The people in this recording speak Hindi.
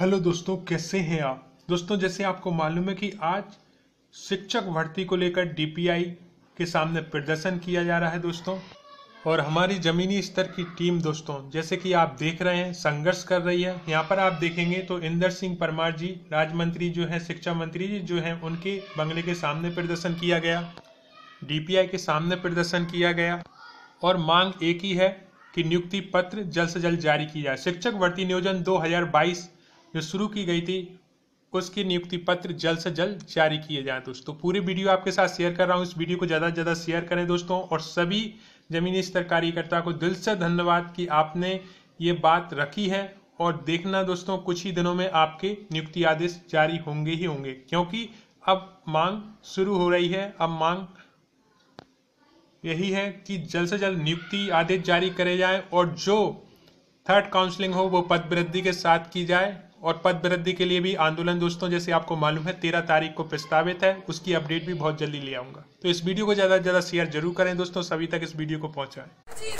हेलो दोस्तों कैसे हैं आप दोस्तों जैसे आपको मालूम है कि आज शिक्षक भर्ती को लेकर डीपीआई के सामने प्रदर्शन किया जा रहा है दोस्तों और हमारी जमीनी स्तर की टीम दोस्तों जैसे कि आप देख रहे हैं संघर्ष कर रही है यहाँ पर आप देखेंगे तो इंदर सिंह परमार जी राज्य मंत्री जो हैं शिक्षा मंत्री जी जो हैं उनके बंगले के सामने प्रदर्शन किया गया डीपीआई के सामने प्रदर्शन किया गया और मांग एक ही है कि नियुक्ति पत्र जल्द से जल्द जारी की जाए शिक्षक भर्ती नियोजन 2022 जो शुरू की गई थी उसकी नियुक्ति पत्र जल्द से जल्द जारी किए जाए दोस्तों तो पूरी वीडियो आपके साथ शेयर कर रहा हूँ इस वीडियो को ज़्यादा से ज़्यादा शेयर करें दोस्तों और सभी जमीनी स्तर कार्यकर्ता को दिल से धन्यवाद कि आपने ये बात रखी है और देखना दोस्तों कुछ ही दिनों में आपके नियुक्ति आदेश जारी होंगे ही होंगे क्योंकि अब मांग शुरू हो रही है अब मांग यही है कि जल्द से जल्द नियुक्ति आदेश जारी करे जाए और जो थर्ड काउंसलिंग हो वो पद वृद्धि के साथ की जाए और पद वृद्धि के लिए भी आंदोलन दोस्तों जैसे आपको मालूम है तेरह तारीख को प्रस्तावित है उसकी अपडेट भी बहुत जल्दी ले आऊंगा तो इस वीडियो को ज़्यादा से ज़्यादा शेयर जरूर करें दोस्तों सभी तक इस वीडियो को पहुंचाए